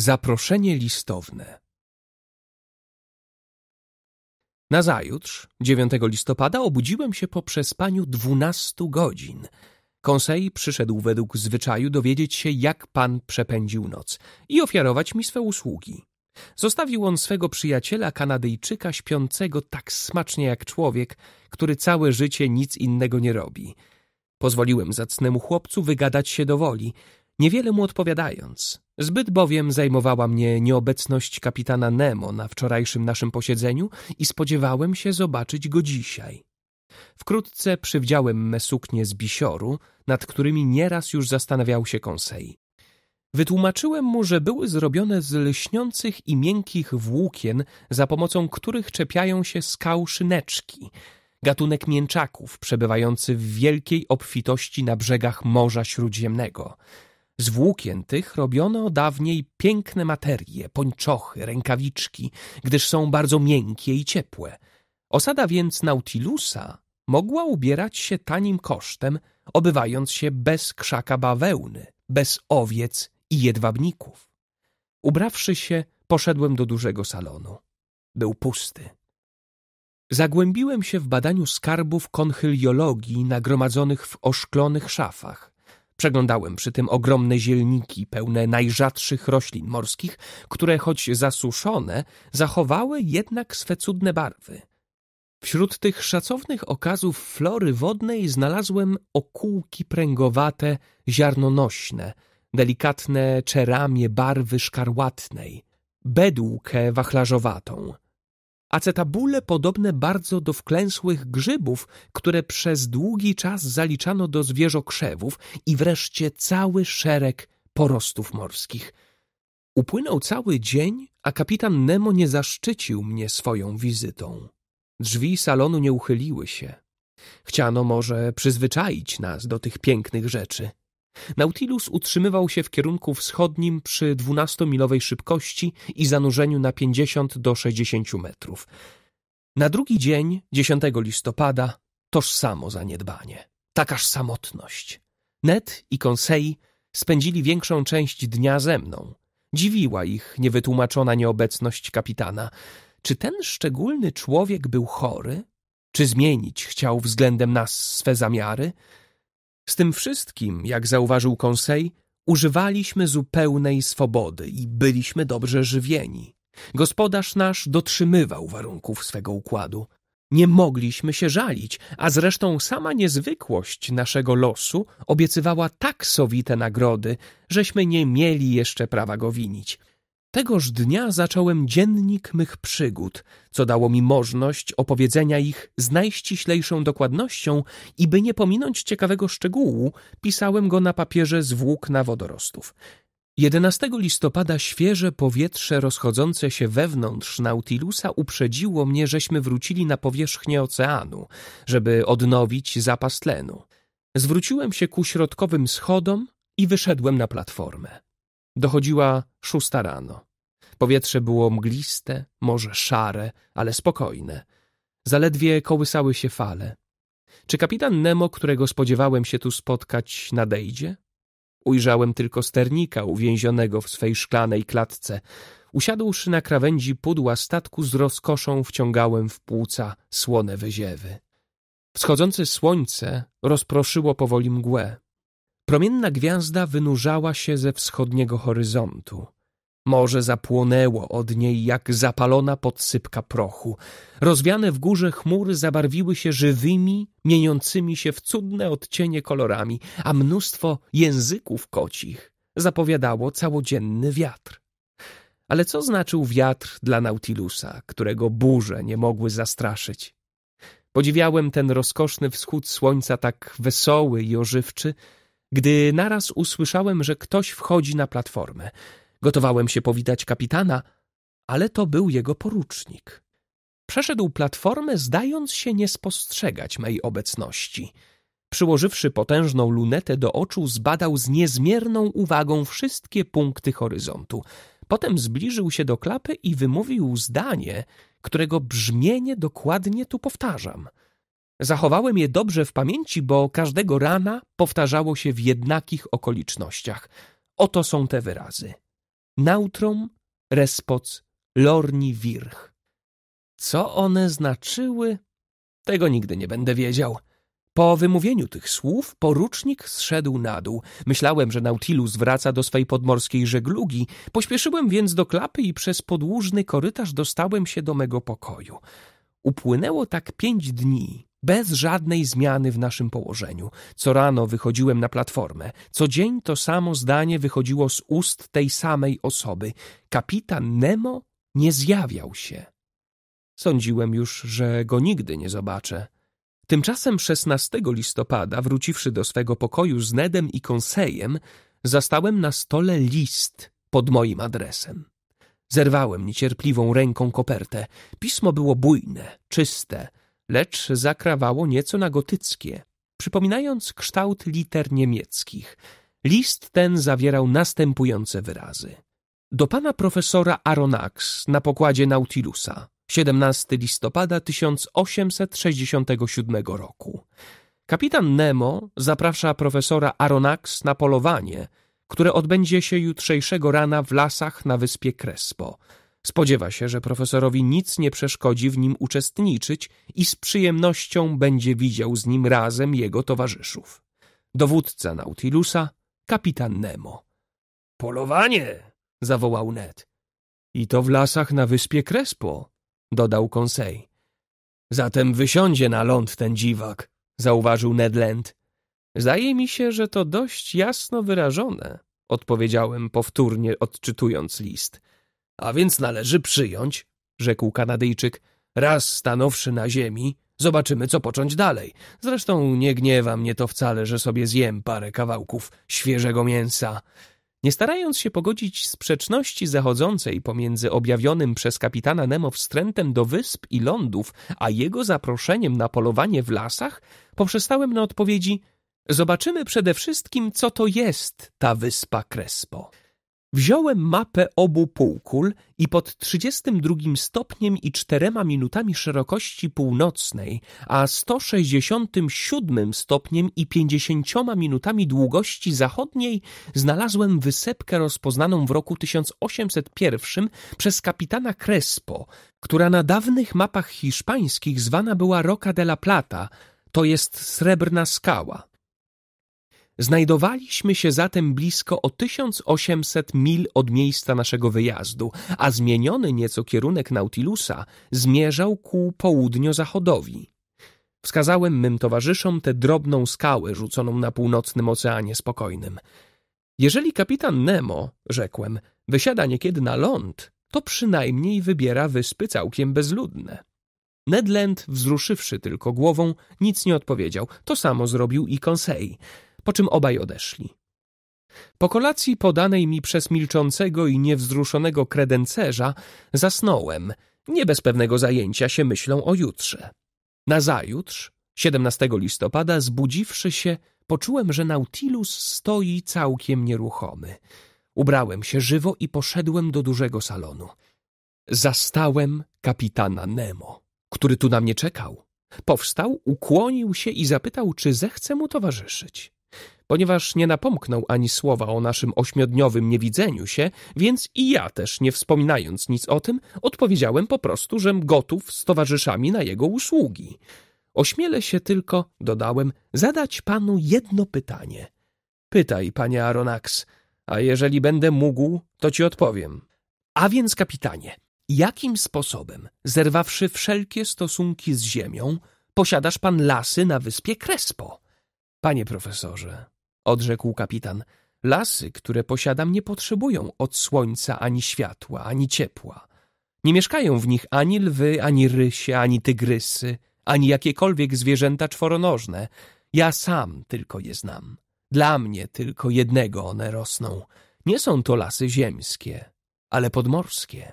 Zaproszenie listowne. Nazajutrz, 9 listopada, obudziłem się po przespaniu dwunastu godzin. Konsej przyszedł według zwyczaju dowiedzieć się, jak pan przepędził noc i ofiarować mi swe usługi. Zostawił on swego przyjaciela Kanadyjczyka śpiącego tak smacznie jak człowiek, który całe życie nic innego nie robi. Pozwoliłem zacnemu chłopcu wygadać się do woli, niewiele mu odpowiadając. Zbyt bowiem zajmowała mnie nieobecność kapitana Nemo na wczorajszym naszym posiedzeniu i spodziewałem się zobaczyć go dzisiaj. Wkrótce przywdziałem me suknie z bisioru, nad którymi nieraz już zastanawiał się Konsei. Wytłumaczyłem mu, że były zrobione z lśniących i miękkich włókien, za pomocą których czepiają się skał szyneczki, gatunek mięczaków przebywający w wielkiej obfitości na brzegach Morza Śródziemnego – z włókien tych robiono dawniej piękne materie, pończochy, rękawiczki, gdyż są bardzo miękkie i ciepłe. Osada więc Nautilusa mogła ubierać się tanim kosztem, obywając się bez krzaka bawełny, bez owiec i jedwabników. Ubrawszy się, poszedłem do dużego salonu. Był pusty. Zagłębiłem się w badaniu skarbów konchyliologii nagromadzonych w oszklonych szafach. Przeglądałem przy tym ogromne zielniki pełne najrzadszych roślin morskich, które choć zasuszone, zachowały jednak swe cudne barwy. Wśród tych szacownych okazów flory wodnej znalazłem okółki pręgowate, ziarnonośne, delikatne czeramie barwy szkarłatnej, bedłkę wachlarzowatą – Acetabule podobne bardzo do wklęsłych grzybów, które przez długi czas zaliczano do zwierzokrzewów i wreszcie cały szereg porostów morskich. Upłynął cały dzień, a kapitan Nemo nie zaszczycił mnie swoją wizytą. Drzwi salonu nie uchyliły się. Chciano może przyzwyczaić nas do tych pięknych rzeczy. Nautilus utrzymywał się w kierunku wschodnim przy 12-milowej szybkości i zanurzeniu na 50 do 60 metrów. Na drugi dzień, 10 listopada, toż samo zaniedbanie, takaż samotność. Ned i Conseil spędzili większą część dnia ze mną. Dziwiła ich niewytłumaczona nieobecność kapitana. Czy ten szczególny człowiek był chory? Czy zmienić chciał względem nas swe zamiary? Z tym wszystkim, jak zauważył Konsej, używaliśmy zupełnej swobody i byliśmy dobrze żywieni. Gospodarz nasz dotrzymywał warunków swego układu. Nie mogliśmy się żalić, a zresztą sama niezwykłość naszego losu obiecywała tak sowite nagrody, żeśmy nie mieli jeszcze prawa go winić. Tegoż dnia zacząłem dziennik mych przygód, co dało mi możność opowiedzenia ich z najściślejszą dokładnością i by nie pominąć ciekawego szczegółu, pisałem go na papierze z włókna wodorostów. 11 listopada świeże powietrze rozchodzące się wewnątrz Nautilusa uprzedziło mnie, żeśmy wrócili na powierzchnię oceanu, żeby odnowić zapas tlenu. Zwróciłem się ku środkowym schodom i wyszedłem na platformę. Dochodziła szósta rano. Powietrze było mgliste, może szare, ale spokojne. Zaledwie kołysały się fale. Czy kapitan Nemo, którego spodziewałem się tu spotkać, nadejdzie? Ujrzałem tylko sternika uwięzionego w swej szklanej klatce. Usiadłszy na krawędzi pudła statku z rozkoszą wciągałem w płuca słone wyziewy. Wschodzące słońce rozproszyło powoli mgłę. Promienna gwiazda wynurzała się ze wschodniego horyzontu. Morze zapłonęło od niej jak zapalona podsypka prochu. Rozwiane w górze chmury zabarwiły się żywymi, mieniącymi się w cudne odcienie kolorami, a mnóstwo języków kocich zapowiadało całodzienny wiatr. Ale co znaczył wiatr dla Nautilusa, którego burze nie mogły zastraszyć? Podziwiałem ten rozkoszny wschód słońca tak wesoły i ożywczy, gdy naraz usłyszałem, że ktoś wchodzi na platformę. Gotowałem się powitać kapitana, ale to był jego porucznik. Przeszedł platformę, zdając się nie spostrzegać mej obecności. Przyłożywszy potężną lunetę do oczu, zbadał z niezmierną uwagą wszystkie punkty horyzontu. Potem zbliżył się do klapy i wymówił zdanie, którego brzmienie dokładnie tu powtarzam – Zachowałem je dobrze w pamięci, bo każdego rana powtarzało się w jednakich okolicznościach. Oto są te wyrazy. Nautrom, respoc, lorni wirch. Co one znaczyły? Tego nigdy nie będę wiedział. Po wymówieniu tych słów porucznik zszedł na dół. Myślałem, że Nautilus wraca do swej podmorskiej żeglugi. Pośpieszyłem więc do klapy i przez podłużny korytarz dostałem się do mego pokoju. Upłynęło tak pięć dni bez żadnej zmiany w naszym położeniu. Co rano wychodziłem na platformę. Co dzień to samo zdanie wychodziło z ust tej samej osoby. Kapitan Nemo nie zjawiał się. Sądziłem już, że go nigdy nie zobaczę. Tymczasem 16 listopada, wróciwszy do swego pokoju z Nedem i Konsejem, zastałem na stole list pod moim adresem. Zerwałem niecierpliwą ręką kopertę. Pismo było bujne, czyste, lecz zakrawało nieco na gotyckie, przypominając kształt liter niemieckich. List ten zawierał następujące wyrazy. Do pana profesora Aronax na pokładzie Nautilusa, 17 listopada 1867 roku. Kapitan Nemo zaprasza profesora Aronax na polowanie, które odbędzie się jutrzejszego rana w lasach na wyspie Crespo – Spodziewa się, że profesorowi nic nie przeszkodzi w nim uczestniczyć i z przyjemnością będzie widział z nim razem jego towarzyszów. Dowódca Nautilusa, kapitan Nemo. Polowanie! zawołał Ned. I to w lasach na wyspie Krespo, dodał Conseil. Zatem wysiądzie na ląd ten dziwak, zauważył Ned Land. Zdaje mi się, że to dość jasno wyrażone, odpowiedziałem powtórnie odczytując list – a więc należy przyjąć, rzekł Kanadyjczyk, raz stanowszy na ziemi, zobaczymy, co począć dalej. Zresztą nie gniewa mnie to wcale, że sobie zjem parę kawałków świeżego mięsa. Nie starając się pogodzić sprzeczności zachodzącej pomiędzy objawionym przez kapitana Nemo wstrętem do wysp i lądów, a jego zaproszeniem na polowanie w lasach, poprzestałem na odpowiedzi Zobaczymy przede wszystkim, co to jest ta wyspa Krespo. Wziąłem mapę obu półkul i pod 32 stopniem i czterema minutami szerokości północnej, a 167 stopniem i 50 minutami długości zachodniej znalazłem wysepkę rozpoznaną w roku 1801 przez kapitana Crespo, która na dawnych mapach hiszpańskich zwana była Roca de la Plata, to jest srebrna skała. Znajdowaliśmy się zatem blisko o 1800 mil od miejsca naszego wyjazdu, a zmieniony nieco kierunek Nautilusa zmierzał ku południo-zachodowi. Wskazałem mym towarzyszom tę drobną skałę rzuconą na północnym oceanie spokojnym. Jeżeli kapitan Nemo, rzekłem, wysiada niekiedy na ląd, to przynajmniej wybiera wyspy całkiem bezludne. Ned Land, wzruszywszy tylko głową, nic nie odpowiedział. To samo zrobił i Conseil po czym obaj odeszli. Po kolacji podanej mi przez milczącego i niewzruszonego kredencerza zasnąłem, nie bez pewnego zajęcia się myślą o jutrze. Nazajutrz, 17 listopada, zbudziwszy się, poczułem, że Nautilus stoi całkiem nieruchomy. Ubrałem się żywo i poszedłem do dużego salonu. Zastałem kapitana Nemo, który tu na mnie czekał. Powstał, ukłonił się i zapytał, czy zechce mu towarzyszyć. Ponieważ nie napomknął ani słowa o naszym ośmiodniowym niewidzeniu się, więc i ja też, nie wspominając nic o tym, odpowiedziałem po prostu, żem gotów z towarzyszami na jego usługi. Ośmielę się tylko, dodałem, zadać panu jedno pytanie. Pytaj, panie Aronax, a jeżeli będę mógł, to ci odpowiem. A więc, kapitanie, jakim sposobem, zerwawszy wszelkie stosunki z ziemią, posiadasz pan lasy na wyspie Krespo? Panie profesorze, odrzekł kapitan, lasy, które posiadam, nie potrzebują od słońca ani światła, ani ciepła. Nie mieszkają w nich ani lwy, ani rysie, ani tygrysy, ani jakiekolwiek zwierzęta czworonożne. Ja sam tylko je znam. Dla mnie tylko jednego one rosną. Nie są to lasy ziemskie, ale podmorskie.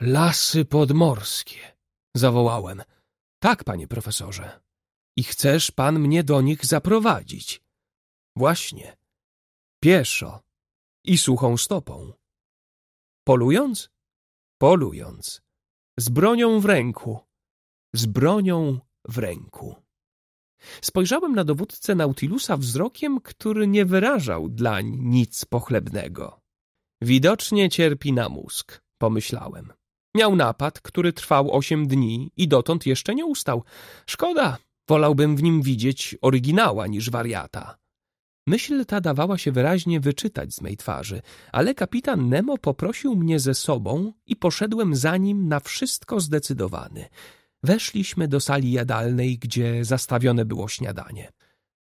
Lasy podmorskie, zawołałem. Tak, panie profesorze i chcesz pan mnie do nich zaprowadzić. Właśnie. Pieszo i suchą stopą. Polując? Polując. Z bronią w ręku. Z bronią w ręku. Spojrzałem na dowódcę Nautilusa wzrokiem, który nie wyrażał dlań nic pochlebnego. Widocznie cierpi na mózg, pomyślałem. Miał napad, który trwał osiem dni i dotąd jeszcze nie ustał. Szkoda, Wolałbym w nim widzieć oryginała niż wariata. Myśl ta dawała się wyraźnie wyczytać z mej twarzy, ale kapitan Nemo poprosił mnie ze sobą i poszedłem za nim na wszystko zdecydowany. Weszliśmy do sali jadalnej, gdzie zastawione było śniadanie.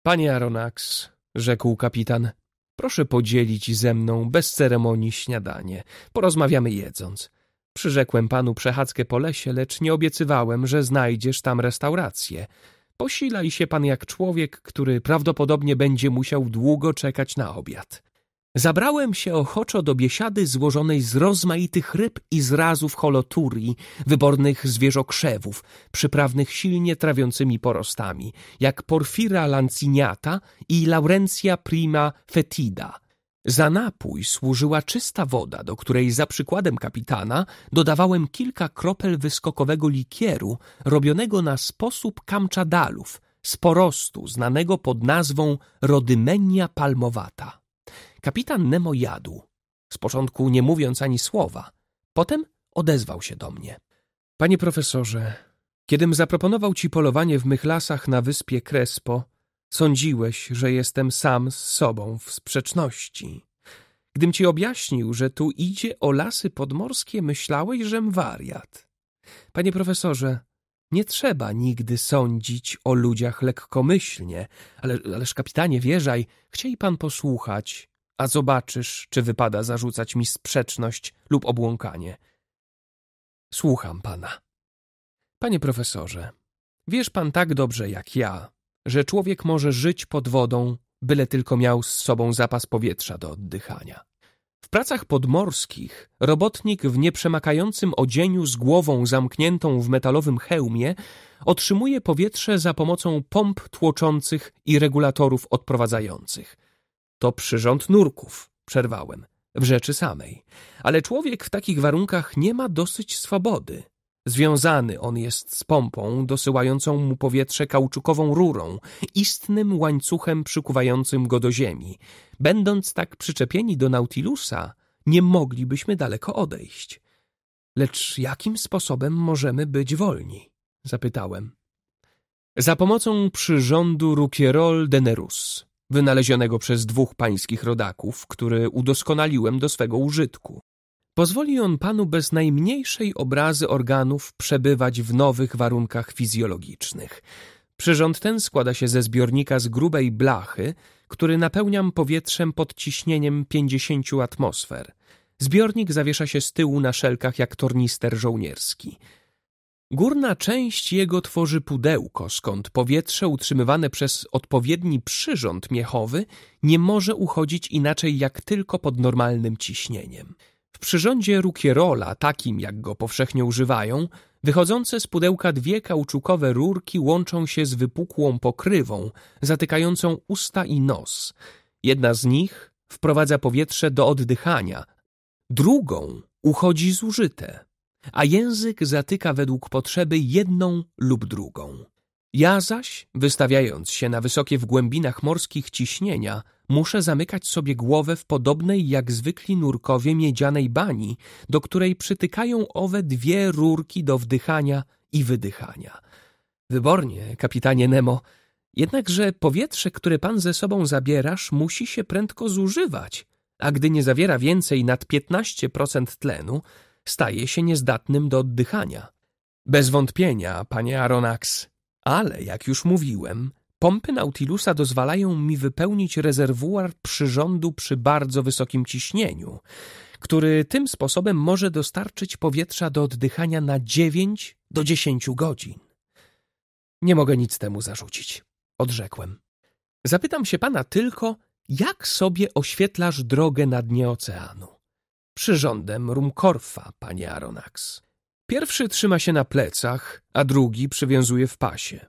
Panie Aronax, rzekł kapitan, proszę podzielić ze mną bez ceremonii śniadanie. Porozmawiamy jedząc. Przyrzekłem panu przechadzkę po lesie, lecz nie obiecywałem, że znajdziesz tam restaurację. Posilaj się pan jak człowiek, który prawdopodobnie będzie musiał długo czekać na obiad. Zabrałem się ochoczo do biesiady złożonej z rozmaitych ryb i zrazów holoturii, wybornych zwierzokrzewów, przyprawnych silnie trawiącymi porostami, jak porfira lanciniata i laurencia prima fetida – za napój służyła czysta woda, do której za przykładem kapitana dodawałem kilka kropel wyskokowego likieru robionego na sposób kamczadalów, z porostu znanego pod nazwą rodymenia palmowata. Kapitan Nemo jadł, z początku nie mówiąc ani słowa. Potem odezwał się do mnie. Panie profesorze, kiedym zaproponował ci polowanie w mych lasach na wyspie Krespo, Sądziłeś, że jestem sam z sobą w sprzeczności. Gdym ci objaśnił, że tu idzie o lasy podmorskie, myślałeś, żem wariat. Panie profesorze, nie trzeba nigdy sądzić o ludziach lekkomyślnie, ale, ależ kapitanie, wierzaj, chciej pan posłuchać, a zobaczysz, czy wypada zarzucać mi sprzeczność lub obłąkanie. Słucham pana. Panie profesorze, wiesz pan tak dobrze jak ja, że człowiek może żyć pod wodą, byle tylko miał z sobą zapas powietrza do oddychania. W pracach podmorskich robotnik w nieprzemakającym odzieniu z głową zamkniętą w metalowym hełmie otrzymuje powietrze za pomocą pomp tłoczących i regulatorów odprowadzających. To przyrząd nurków, przerwałem, w rzeczy samej. Ale człowiek w takich warunkach nie ma dosyć swobody. Związany on jest z pompą, dosyłającą mu powietrze kauczukową rurą, istnym łańcuchem przykuwającym go do ziemi. Będąc tak przyczepieni do Nautilusa, nie moglibyśmy daleko odejść. Lecz jakim sposobem możemy być wolni? Zapytałem. Za pomocą przyrządu Rukierol Denerus, wynalezionego przez dwóch pańskich rodaków, który udoskonaliłem do swego użytku. Pozwoli on panu bez najmniejszej obrazy organów przebywać w nowych warunkach fizjologicznych. Przyrząd ten składa się ze zbiornika z grubej blachy, który napełniam powietrzem pod ciśnieniem 50 atmosfer. Zbiornik zawiesza się z tyłu na szelkach jak tornister żołnierski. Górna część jego tworzy pudełko, skąd powietrze utrzymywane przez odpowiedni przyrząd miechowy nie może uchodzić inaczej jak tylko pod normalnym ciśnieniem. W przyrządzie rukierola, takim jak go powszechnie używają, wychodzące z pudełka dwie kauczukowe rurki łączą się z wypukłą pokrywą, zatykającą usta i nos. Jedna z nich wprowadza powietrze do oddychania, drugą uchodzi zużyte, a język zatyka według potrzeby jedną lub drugą. Ja zaś, wystawiając się na wysokie w głębinach morskich ciśnienia, muszę zamykać sobie głowę w podobnej jak zwykli nurkowie miedzianej bani, do której przytykają owe dwie rurki do wdychania i wydychania. Wybornie, kapitanie Nemo. Jednakże powietrze, które pan ze sobą zabierasz, musi się prędko zużywać, a gdy nie zawiera więcej nad 15% tlenu, staje się niezdatnym do oddychania. Bez wątpienia, panie Aronax, ale jak już mówiłem, Pompy Nautilusa dozwalają mi wypełnić rezerwuar przyrządu przy bardzo wysokim ciśnieniu, który tym sposobem może dostarczyć powietrza do oddychania na 9 do 10 godzin. Nie mogę nic temu zarzucić, odrzekłem. Zapytam się pana tylko, jak sobie oświetlasz drogę na dnie oceanu? Przyrządem rumkorfa, panie Aronax. Pierwszy trzyma się na plecach, a drugi przywiązuje w pasie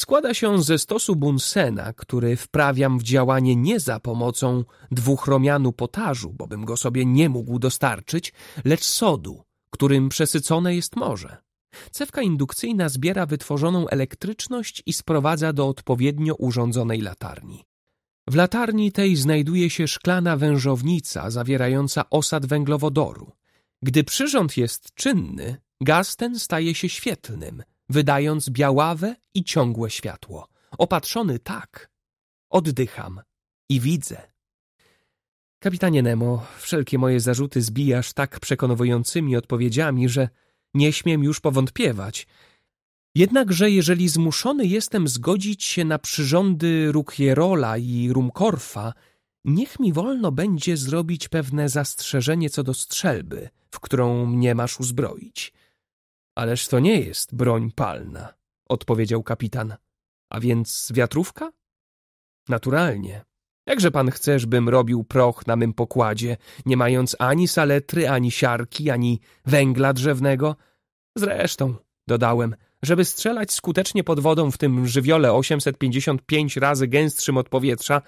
składa się ze stosu Bunsena, który wprawiam w działanie nie za pomocą dwóch romianu potażu, bo bym go sobie nie mógł dostarczyć, lecz sodu, którym przesycone jest morze. Cewka indukcyjna zbiera wytworzoną elektryczność i sprowadza do odpowiednio urządzonej latarni. W latarni tej znajduje się szklana wężownica zawierająca osad węglowodoru. Gdy przyrząd jest czynny, gaz ten staje się świetlnym, wydając białawe i ciągłe światło. Opatrzony tak, oddycham i widzę. Kapitanie Nemo, wszelkie moje zarzuty zbijasz tak przekonującymi odpowiedziami, że nie śmiem już powątpiewać. Jednakże jeżeli zmuszony jestem zgodzić się na przyrządy Rukierola i Rumkorfa, niech mi wolno będzie zrobić pewne zastrzeżenie co do strzelby, w którą mnie masz uzbroić. Ależ to nie jest broń palna, odpowiedział kapitan. A więc wiatrówka? Naturalnie. Jakże pan chcesz, bym robił proch na mym pokładzie, nie mając ani saletry, ani siarki, ani węgla drzewnego? Zresztą, dodałem, żeby strzelać skutecznie pod wodą w tym żywiole 855 razy gęstszym od powietrza,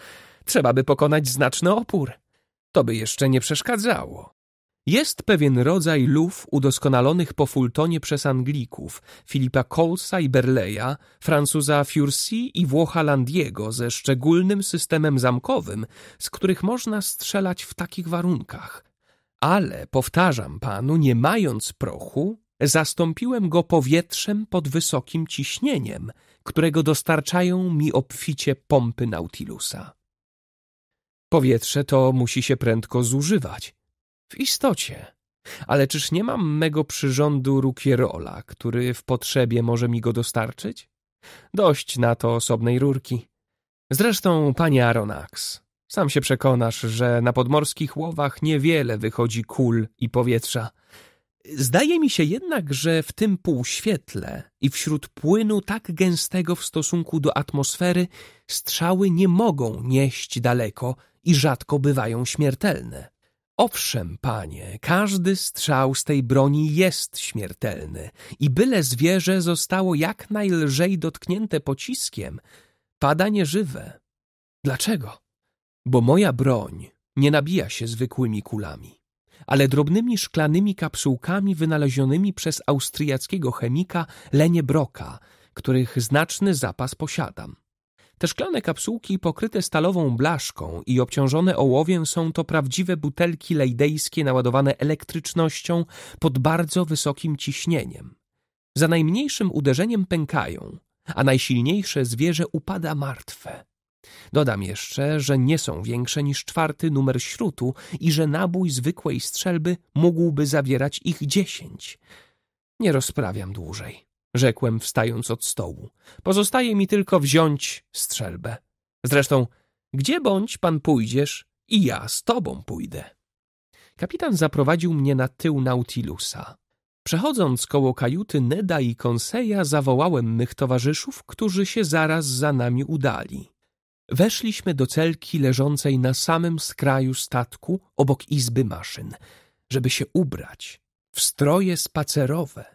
trzeba by pokonać znaczny opór. To by jeszcze nie przeszkadzało. Jest pewien rodzaj luf udoskonalonych po Fultonie przez Anglików, Filipa Colesa i Berleja, Francuza Fursi i Włocha Landiego ze szczególnym systemem zamkowym, z których można strzelać w takich warunkach. Ale, powtarzam panu, nie mając prochu, zastąpiłem go powietrzem pod wysokim ciśnieniem, którego dostarczają mi obficie pompy Nautilusa. Powietrze to musi się prędko zużywać – w istocie. Ale czyż nie mam mego przyrządu rukierola, który w potrzebie może mi go dostarczyć? Dość na to osobnej rurki. Zresztą, panie Aronax, sam się przekonasz, że na podmorskich łowach niewiele wychodzi kul i powietrza. Zdaje mi się jednak, że w tym półświetle i wśród płynu tak gęstego w stosunku do atmosfery strzały nie mogą nieść daleko i rzadko bywają śmiertelne. Owszem, panie, każdy strzał z tej broni jest śmiertelny i byle zwierzę zostało jak najlżej dotknięte pociskiem, pada nieżywe. Dlaczego? Bo moja broń nie nabija się zwykłymi kulami, ale drobnymi szklanymi kapsułkami wynalezionymi przez austriackiego chemika Lenie Broka, których znaczny zapas posiadam. Te szklane kapsułki pokryte stalową blaszką i obciążone ołowiem są to prawdziwe butelki lejdejskie naładowane elektrycznością pod bardzo wysokim ciśnieniem. Za najmniejszym uderzeniem pękają, a najsilniejsze zwierzę upada martwe. Dodam jeszcze, że nie są większe niż czwarty numer śrutu i że nabój zwykłej strzelby mógłby zawierać ich dziesięć. Nie rozprawiam dłużej rzekłem wstając od stołu. Pozostaje mi tylko wziąć strzelbę. Zresztą, gdzie bądź pan pójdziesz i ja z tobą pójdę. Kapitan zaprowadził mnie na tył Nautilusa. Przechodząc koło kajuty Neda i Konseja, zawołałem mych towarzyszów, którzy się zaraz za nami udali. Weszliśmy do celki leżącej na samym skraju statku obok izby maszyn, żeby się ubrać w stroje spacerowe.